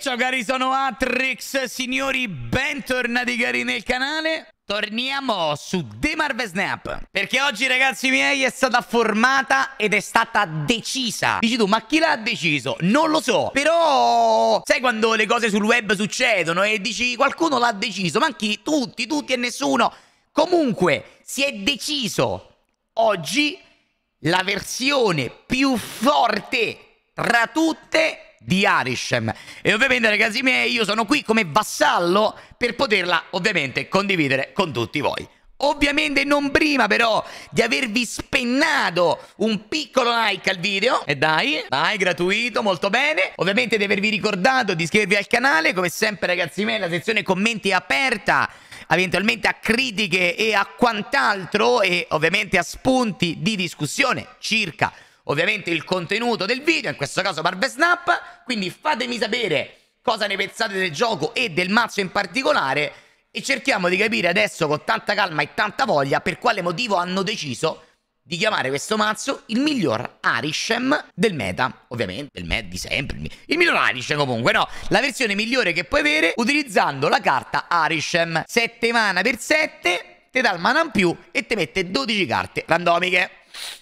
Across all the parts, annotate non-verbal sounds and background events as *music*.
ciao cari, sono Atrix, signori, bentornati cari nel canale. Torniamo su The Marvel Snap Perché oggi ragazzi miei è stata formata ed è stata decisa Dici tu ma chi l'ha deciso? Non lo so Però sai quando le cose sul web succedono e dici qualcuno l'ha deciso Ma chi? Tutti, tutti e nessuno Comunque si è deciso oggi la versione più forte tra tutte di Arishem. E ovviamente ragazzi miei io sono qui come vassallo per poterla ovviamente condividere con tutti voi. Ovviamente non prima però di avervi spennato un piccolo like al video E dai, dai, gratuito, molto bene Ovviamente di avervi ricordato di iscrivervi al canale Come sempre ragazzi miei la sezione commenti è aperta Eventualmente a critiche e a quant'altro E ovviamente a spunti di discussione circa ovviamente il contenuto del video, in questo caso Barbe Snap, quindi fatemi sapere cosa ne pensate del gioco e del mazzo in particolare e cerchiamo di capire adesso con tanta calma e tanta voglia per quale motivo hanno deciso di chiamare questo mazzo il miglior Arishem del meta, ovviamente, il meta di sempre, il miglior Arishem comunque, no, la versione migliore che puoi avere utilizzando la carta Arishem, 7 mana per 7, te dà il mana in più e te mette 12 carte randomiche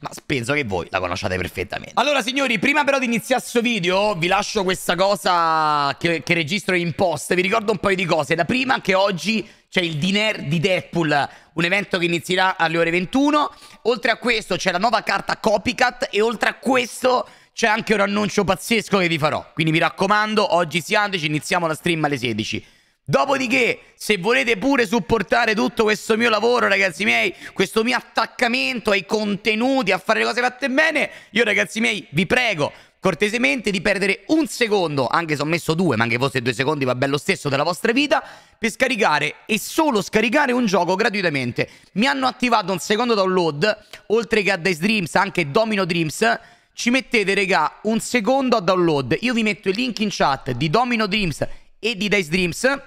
ma penso che voi la conosciate perfettamente. Allora signori, prima però di iniziare questo video vi lascio questa cosa che, che registro in post, vi ricordo un paio di cose. Da prima che oggi c'è il diner di Deadpool, un evento che inizierà alle ore 21. Oltre a questo c'è la nuova carta Copycat e oltre a questo c'è anche un annuncio pazzesco che vi farò. Quindi mi raccomando, oggi siateci, iniziamo la stream alle 16. Dopodiché, se volete pure supportare tutto questo mio lavoro, ragazzi miei, questo mio attaccamento ai contenuti, a fare le cose fatte bene, io, ragazzi miei, vi prego cortesemente di perdere un secondo, anche se ho messo due, ma anche fosse due secondi va bene lo stesso della vostra vita, per scaricare e solo scaricare un gioco gratuitamente. Mi hanno attivato un secondo download, oltre che a Dice Dreams, anche Domino Dreams, ci mettete, regà, un secondo a download. Io vi metto il link in chat di Domino Dreams e di Dice Dreams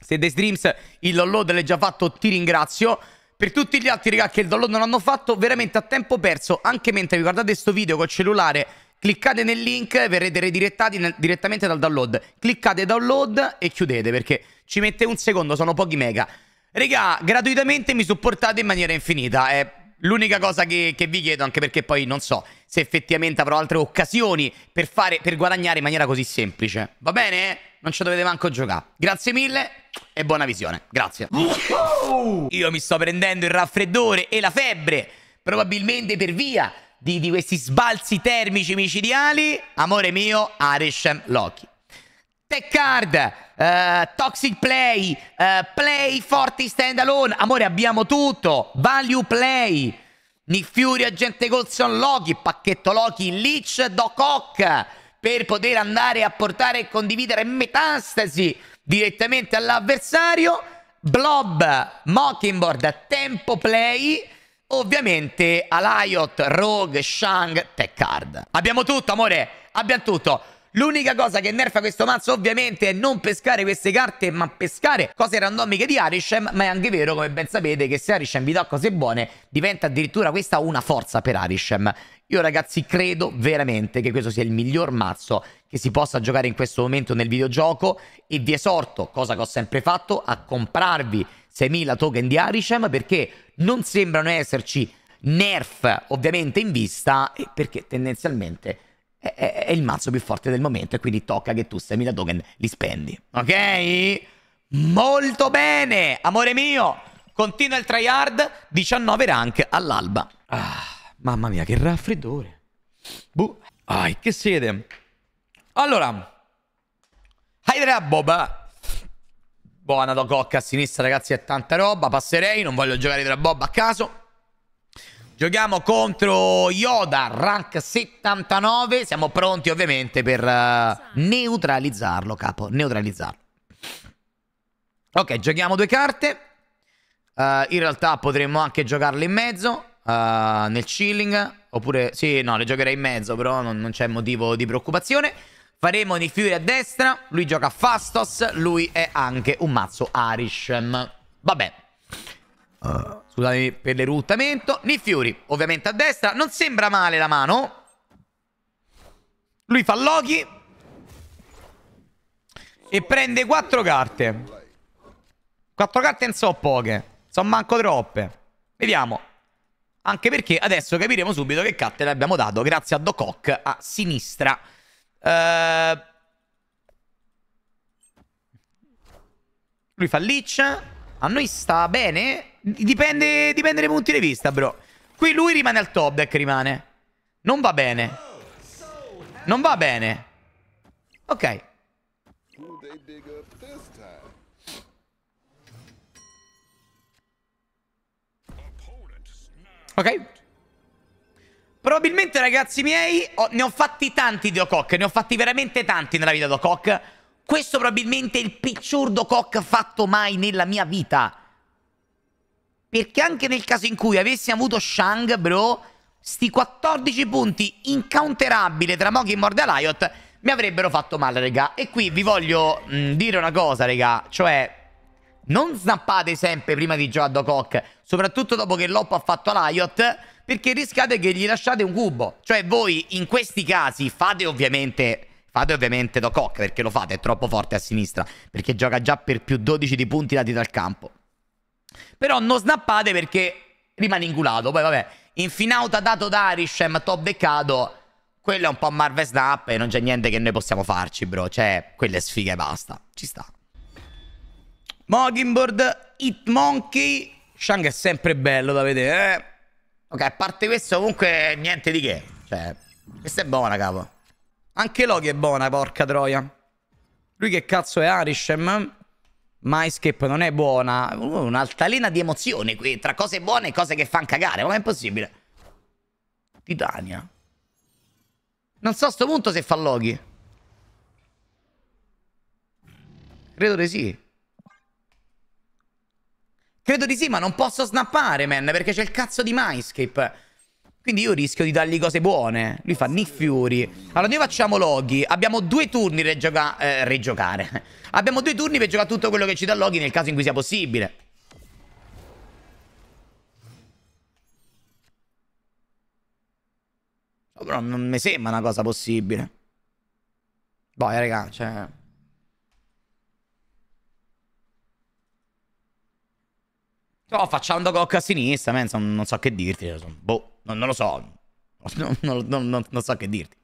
se The Streams il download l'hai già fatto, ti ringrazio. Per tutti gli altri, raga, che il download non hanno fatto, veramente a tempo perso, anche mentre vi guardate questo video col cellulare, cliccate nel link, verrete redirettati nel, direttamente dal download. Cliccate download e chiudete, perché ci mette un secondo, sono pochi mega. Raga, gratuitamente mi supportate in maniera infinita, è l'unica cosa che, che, vi chiedo, anche perché poi non so se effettivamente avrò altre occasioni per, fare, per guadagnare in maniera così semplice. Va bene? non ci dovete manco giocare. Grazie mille e buona visione. Grazie. Io mi sto prendendo il raffreddore e la febbre, probabilmente per via di, di questi sbalzi termici micidiali. Amore mio, Areshem Loki. Tech Card, uh, Toxic Play, uh, Play Forti Standalone, amore abbiamo tutto, Value Play, Nick Fury, Agente Colson Loki, Pacchetto Loki, Leech, Doc Ock, per poter andare a portare e condividere metastasi direttamente all'avversario. Blob, Mockingbird, Tempo Play, ovviamente Alayot, Rogue, Shang, Tech Abbiamo tutto, amore, abbiamo tutto. L'unica cosa che nerfa questo mazzo ovviamente è non pescare queste carte ma pescare cose randomiche di Arishem ma è anche vero come ben sapete che se Arishem vi dà cose buone diventa addirittura questa una forza per Arishem io ragazzi credo veramente che questo sia il miglior mazzo che si possa giocare in questo momento nel videogioco e vi esorto, cosa che ho sempre fatto, a comprarvi 6.000 token di Arishem perché non sembrano esserci nerf ovviamente in vista e perché tendenzialmente è, è, è, il mazzo più forte del momento e quindi tocca che tu 6.000 token li spendi, ok? Molto bene, amore mio! Continua il tryhard, 19 rank all'alba. Ah. Mamma mia, che raffreddore. Buh. Ah, che sede. Allora. Hydra Boba. Buona da cocca a sinistra, ragazzi, è tanta roba. Passerei, non voglio giocare tra Bob a caso. Giochiamo contro Yoda, rank 79. Siamo pronti, ovviamente, per uh, neutralizzarlo, capo. Neutralizzarlo. Ok, giochiamo due carte. Uh, in realtà potremmo anche giocarle in mezzo. Uh, nel chilling. Oppure, sì, no, le giocherei in mezzo, però non, non c'è motivo di preoccupazione. Faremo Nick Fury a destra. Lui gioca Fastos. Lui è anche un mazzo Arishem. Vabbè. Uh. Scusami per l'eruttamento. Nifiori, ovviamente a destra. Non sembra male la mano. Lui fa Loki. E prende 4 carte. 4 carte non so poche. Sono manco troppe. Vediamo. Anche perché adesso capiremo subito che catte le abbiamo dato grazie a Dococ a sinistra. Uh... Lui fa leech. A noi sta bene. Dipende, dipende dai punti di vista, bro. Qui lui rimane al top deck, rimane. Non va bene. Non va bene. Ok. Ok? Probabilmente, ragazzi miei, ho, ne ho fatti tanti di Ocock. Ne ho fatti veramente tanti nella vita di Ocock. Questo probabilmente è il peggior Docock fatto mai nella mia vita. Perché anche nel caso in cui avessi avuto Shang, bro, sti 14 punti incounterabili tra Mogi e Mordeliot mi avrebbero fatto male, raga. E qui vi voglio mh, mm, dire una cosa, raga. Cioè, non snappate sempre prima di giocare a Dococ soprattutto dopo che l'Oppo ha fatto l'IOT, perché rischiate che gli lasciate un cubo. Cioè voi in questi casi fate ovviamente... Fate ovviamente Docock perché lo fate, è troppo forte a sinistra, perché gioca già per più 12 di punti dati dal campo. Però non snappate perché rimane inculato. Poi vabbè, infinauta dato da Arishem, top beccato. Quello è un po' Marvel Snap e non c'è niente che noi possiamo farci, bro. Cioè, quelle sfighe e basta. Ci sta. Moginboard, Hitmonkey. Shang è sempre bello da vedere, eh? Ok, a parte questo, comunque, niente di che. Cioè, questa è buona, capo. Anche Loki è buona, porca troia. Lui che cazzo è Arishem? Myscape non è buona. Uh, Un'altalena di emozioni qui, tra cose buone e cose che fanno cagare. Ma è possibile? Titania. Non so a sto punto se fa Loki. Credo di sì. Credo di sì, ma non posso snappare, man, perché c'è il cazzo di Mindscape. Quindi io rischio di dargli cose buone. Lui fa Nick Fury. Allora noi facciamo loghi. Abbiamo due turni per gioca eh, regiocare. *laughs* Abbiamo due turni per giocare tutto quello che ci dà loghi nel caso in cui sia possibile. Oh, però non mi sembra una cosa possibile. Boh, raga, cioè... No, facciando cocca a sinistra, man, non so che dirti. Eh, boh, non, non lo so. Non, non, non, so che dirti.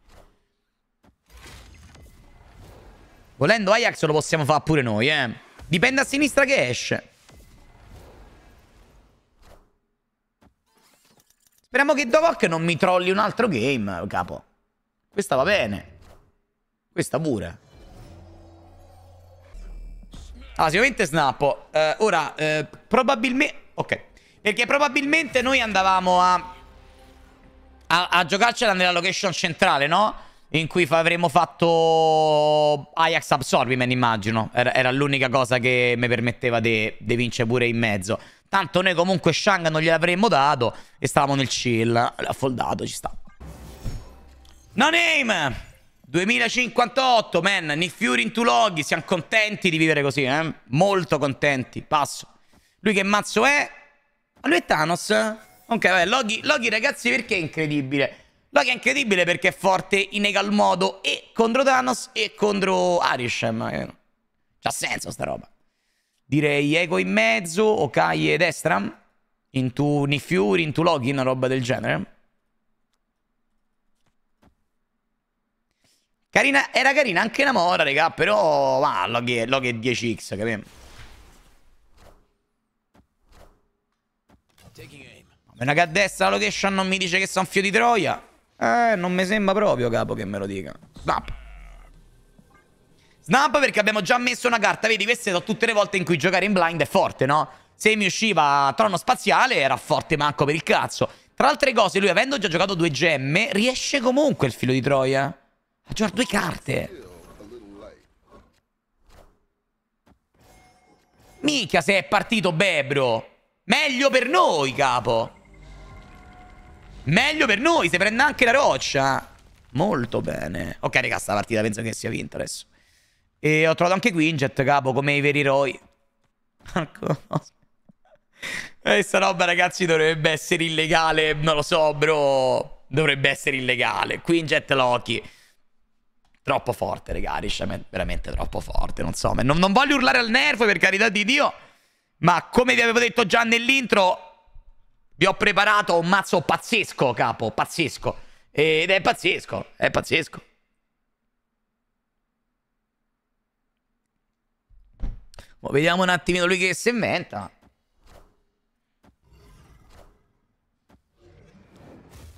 Volendo Ajax lo possiamo fare pure noi, eh. Dipende a sinistra che esce. Speriamo che Dovok non mi trolli un altro game, capo. Questa va bene. Questa pure. Ah, sicuramente snappo. Eh, ora, eh, probabilmente... Ok. Perché probabilmente noi andavamo a... A, a giocarcela nella location centrale, no? In cui avremmo fatto Ajax Absorbiment, immagino. Era, era l'unica cosa che mi permetteva di vincere pure in mezzo. Tanto noi comunque Shang non gliel'avremmo dato e stavamo nel chill. Affoldato, ci sta. No name! 2058, man, Nick Fury in Tuloghi, siamo contenti di vivere così, eh? Molto contenti, passo. Lui che mazzo è? Ma lui è Thanos? Ok, vabbè, Loghi, Loki ragazzi perché è incredibile? Loghi è incredibile perché è forte in egal modo e contro Thanos e contro Arishem. Eh. C'ha senso sta roba. Direi Ego in mezzo, Okai e destra. Into Nick in into Loghi, una roba del genere. Carina, era carina anche la mora, raga, però... Ma, Loki è, è 10x, capito? Meno che a destra la location non mi dice che sono fio di troia. Eh, non mi sembra proprio, capo, che me lo dica. Snap. Snap perché abbiamo già messo una carta. Vedi, queste sono tutte le volte in cui giocare in blind è forte, no? Se mi usciva trono spaziale era forte manco per il cazzo. Tra altre cose, lui avendo già giocato due gemme, riesce comunque il filo di troia. Ha giocato due carte. Mica se è partito Bebro. Meglio per noi, capo. Meglio per noi, se prende anche la roccia. Molto bene. Ok, raga, sta partita penso che sia vinta adesso. E ho trovato anche Quinjet, capo, come i veri eroi. Questa roba, ragazzi, dovrebbe essere illegale. Non lo so, bro. Dovrebbe essere illegale. Quinjet Loki. Troppo forte, regà, Rishamed, veramente troppo forte, non so. Non, non voglio urlare al nervo, per carità di Dio, ma come vi avevo detto già nell'intro, vi ho preparato un mazzo pazzesco, capo, pazzesco. Ed è pazzesco, è pazzesco. Ma vediamo un attimino lui che si inventa. A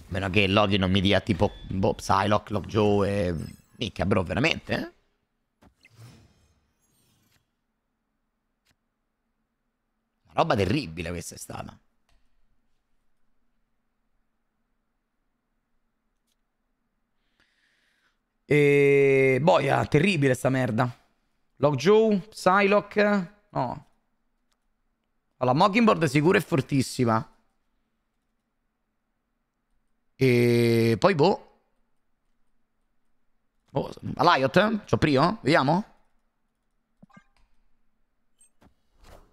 meno che Loki non mi dia tipo Bob Psylocke, Lockjaw e... Mica, bro, veramente? Eh? Una roba terribile questa è stata. E... Boia, terribile sta merda. Lockjaw, Psylocke... No. La Allora, Mockingboard sicura è fortissima. E poi boh. Oh, Alliot? C'ho prio? Vediamo.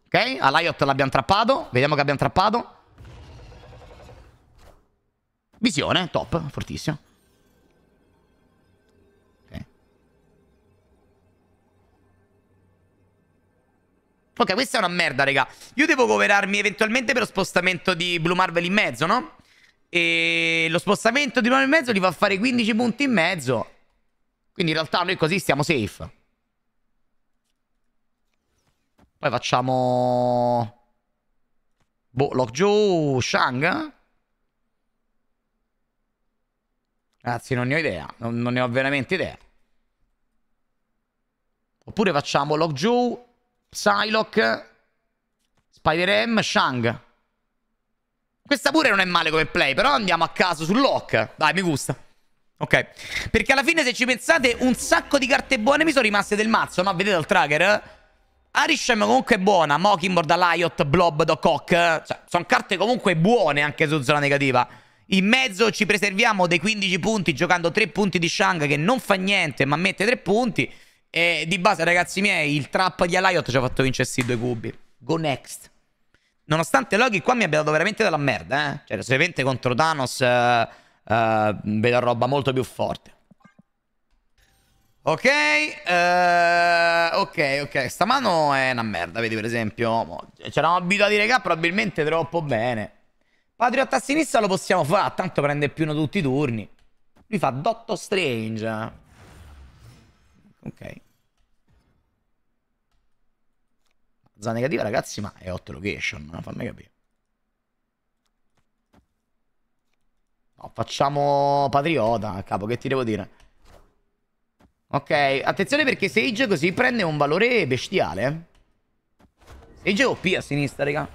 Ok, a Alliot l'abbiamo trappato. Vediamo che abbiamo trappato. Visione, top, fortissimo. Ok, questa è una merda, raga. Io devo coverarmi eventualmente per lo spostamento di Blue Marvel in mezzo, no? E lo spostamento di Blue Marvel in mezzo gli fa fare 15 punti in mezzo. Quindi in realtà noi così stiamo safe. Poi facciamo... Boh, Lockjaw, Shang? Eh? Ragazzi, non ne ho idea. Non, non ne ho veramente idea. Oppure facciamo Lockjaw, Psylocke, Spider-M, Shang. Questa pure non è male come play, però andiamo a caso sul Lock. Dai, mi gusta. Ok, perché alla fine se ci pensate un sacco di carte buone mi sono rimaste del mazzo, no? Vedete il tracker? Eh? Arishem comunque è buona, Mockingbird, Liot, Blob, Doc eh. cioè, sono carte comunque buone anche su zona negativa. In mezzo ci preserviamo dei 15 punti giocando 3 punti di Shang che non fa niente ma mette 3 punti. E di base ragazzi miei il trap di Aliot ci ha fatto vincere questi due cubi. Go next. Nonostante Loki qua mi abbia dato veramente della merda, eh. Cioè, veramente contro Thanos... Eh uh, vedo roba molto più forte. Ok, uh, ok, ok, sta mano è una merda, vedi per esempio, c'eravamo abituati regà probabilmente troppo bene. Patriot a sinistra lo possiamo fare, tanto prende più uno tutti i turni. Lui fa Dotto Strange. Ok. Zona negativa ragazzi, ma è hot location, fammi capire. facciamo patriota, capo, che ti devo dire? Ok, attenzione perché Sage così prende un valore bestiale. Eh. Sage OP a sinistra, raga.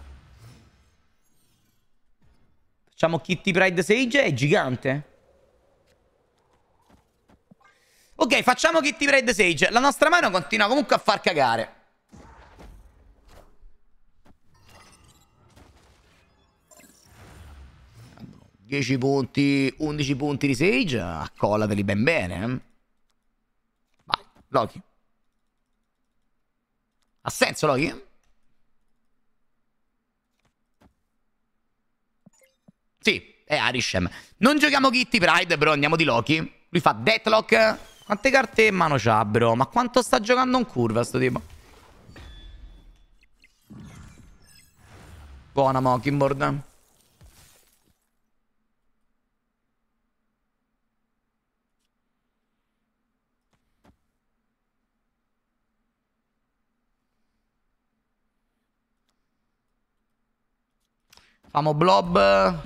Facciamo Kitty Pride Sage, è gigante. Ok, facciamo Kitty Pride Sage. La nostra mano continua comunque a far cagare. 10 punti, 11 punti di Sage, accollateli ben bene. Eh. Vai, Loki. Ha senso Loki? Sì, è Arishem. Non giochiamo Kitty Pride, bro, andiamo di Loki. Lui fa Deathlock. Quante carte in mano c'ha, bro? Ma quanto sta giocando un curva sto tipo? Buona Mockingbird. Amo Blob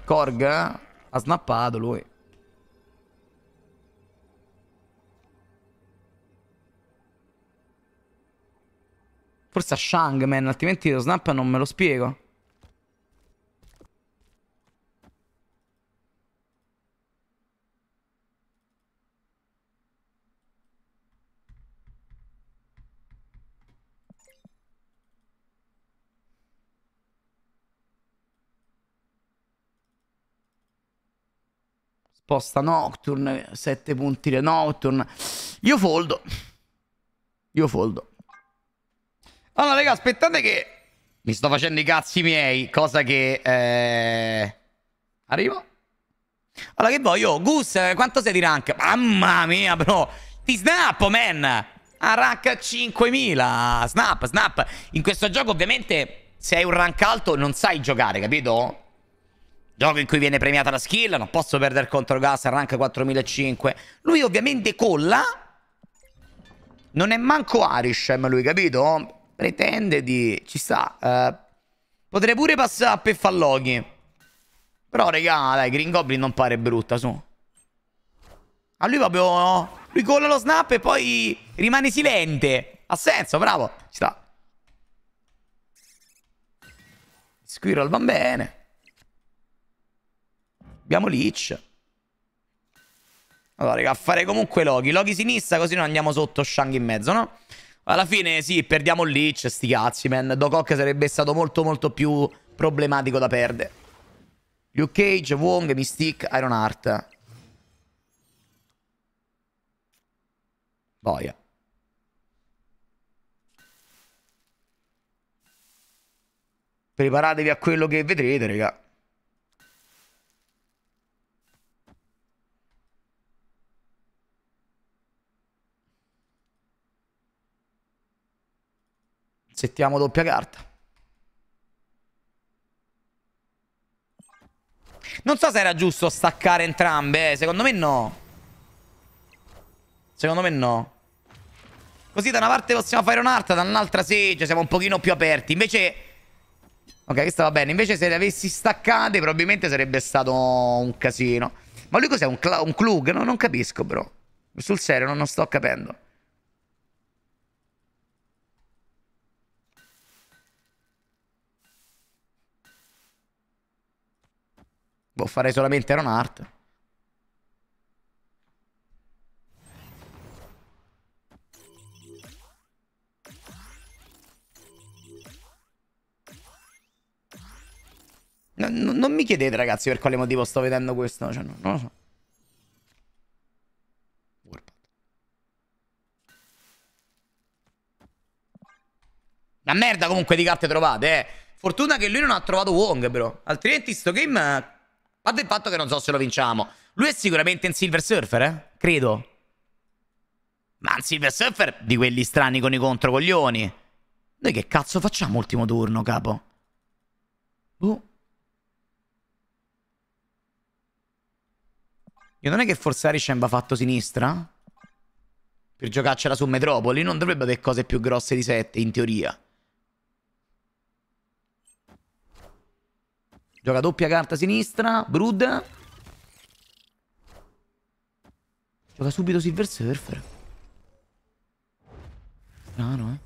Korg. Ha snappato lui. Forse a Shangman, altrimenti lo snap non me lo spiego. Posta Nocturne, 7 punti le Nocturne. Io foldo. Io foldo. Allora, raga, aspettate che... Mi sto facendo i cazzi miei, cosa che... Eh... Arrivo. Allora, che voglio? Gus, quanto sei di rank? Mamma mia, bro! Ti snappo, man! A rank 5000! Snap, snap! In questo gioco, ovviamente, se hai un rank alto non sai giocare, capito? Gioco in cui viene premiata la skill, non posso perdere contro Gas, rank 4500 Lui ovviamente colla. Non è manco Arishem lui, capito? Pretende di... ci sta. Eh, potrei pure passare a Falloghi. Però, regà, dai, Green Goblin non pare brutta, su. A lui proprio... Lui colla lo snap e poi rimane silente. Ha senso, bravo. Ci sta. Squirrel va bene. Abbiamo Leech. Allora, raga, a fare comunque Loki. Loki sinistra, così non andiamo sotto Shang in mezzo, no? Alla fine, sì, perdiamo Leech, sti cazzi, man. Dokok sarebbe stato molto, molto più problematico da perdere. Luke Cage, Wong, Mystique, Iron Heart. Boia. Preparatevi a quello che vedrete, raga. Settiamo doppia carta. Non so se era giusto staccare entrambe, eh. secondo me no. Secondo me no. Così da una parte possiamo fare un'arta, dall'altra sì, cioè siamo un pochino più aperti. Invece... Ok, questa va bene. Invece se le avessi staccate probabilmente sarebbe stato un casino. Ma lui cos'è? Un, un, clug? No, non capisco, bro. Sul serio, non, non sto capendo. Boh, farei solamente Ron Hart. No, non mi chiedete ragazzi per quale motivo sto vedendo questo, cioè, non lo so. La merda comunque di carte trovate, eh. Fortuna che lui non ha trovato Wong, bro. Altrimenti sto game Fatto il fatto che non so se lo vinciamo. Lui è sicuramente in Silver Surfer, eh? Credo. Ma un Silver Surfer di quelli strani con i controcoglioni. Noi che cazzo facciamo ultimo turno, capo? Boh. Io non è che forse Arishem va fatto sinistra? Per giocarcela su Metropoli non dovrebbe avere cose più grosse di 7, in teoria. Gioca doppia carta sinistra. Brood. Gioca subito Silver Surfer. Strano, eh.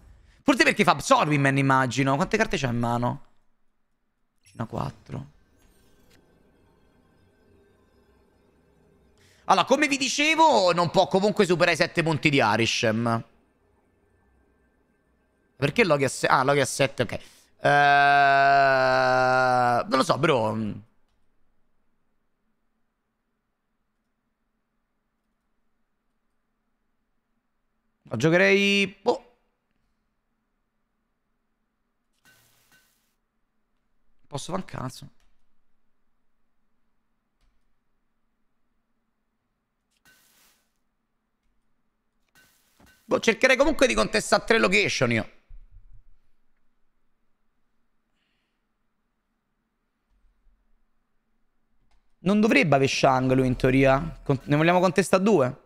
Forse perché fa Absorbing immagino. Quante carte c'ha in mano? Una 4. Allora, come vi dicevo, non può comunque superare i 7 punti di Arishem. Perché Loki a 7? Ah, Loki a 7, ok. Uh, non lo so, bro. Ma giocherei... Boh. Posso fare un cazzo. Boh, cercherei comunque di contestare tre location io. Non dovrebbe avere Shang lui in teoria. ne vogliamo contestare due?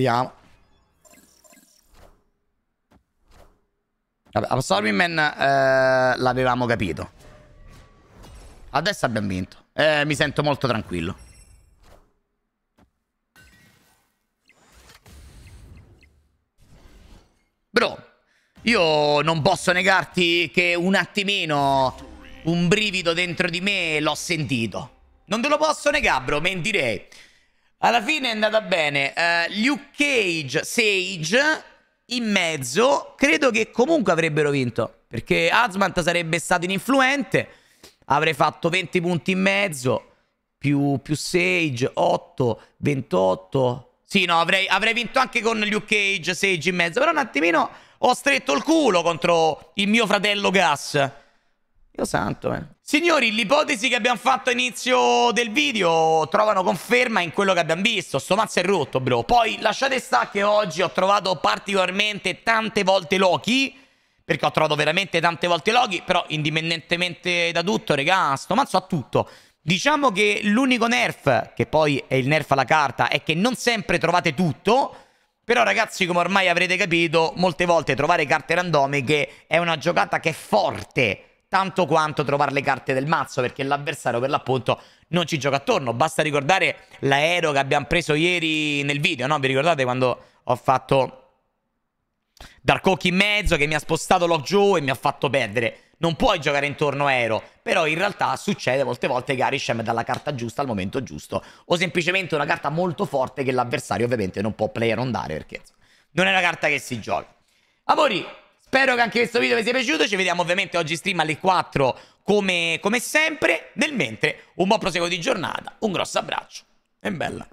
Vediamo. Vabbè, Absorbing Man eh, l'avevamo capito. Adesso abbiamo vinto. Eh, mi sento molto tranquillo. Bro, io non posso negarti che un attimino un brivido dentro di me l'ho sentito. Non te lo posso negare, bro, mentirei. Alla fine è andata bene. Uh, Luke Cage, Sage in mezzo, credo che comunque avrebbero vinto. Perché Azmant sarebbe stato ininfluente. Avrei fatto 20 punti in mezzo. Più, più Sage, 8, 28. Sì, no, avrei, avrei vinto anche con Luke Cage, Sage in mezzo. Però un attimino ho stretto il culo contro il mio fratello Gas. Dio santo, eh. Signori, l'ipotesi che abbiamo fatto all'inizio del video trovano conferma in quello che abbiamo visto. Sto mazzo è rotto, bro. Poi lasciate stare che oggi ho trovato particolarmente tante volte Loki. Perché ho trovato veramente tante volte Loki. Però, indipendentemente da tutto, regà, sto mazzo ha tutto. Diciamo che l'unico nerf, che poi è il nerf alla carta, è che non sempre trovate tutto. Però ragazzi, come ormai avrete capito, molte volte trovare carte randomiche è una giocata che è forte tanto quanto trovare le carte del mazzo, perché l'avversario per l'appunto non ci gioca attorno. Basta ricordare l'aereo che abbiamo preso ieri nel video, no? Vi ricordate quando ho fatto Dark Oak in mezzo che mi ha spostato Lockjaw e mi ha fatto perdere? Non puoi giocare intorno a Aero, però in realtà succede molte volte che Arishem dà dalla carta giusta al momento giusto, o semplicemente una carta molto forte che l'avversario ovviamente non può player on dare, perché non è una carta che si gioca. Amori, Spero che anche questo video vi sia piaciuto, ci vediamo ovviamente oggi stream alle 4 come, come sempre, nel mentre un buon proseguo di giornata, un grosso abbraccio e bella!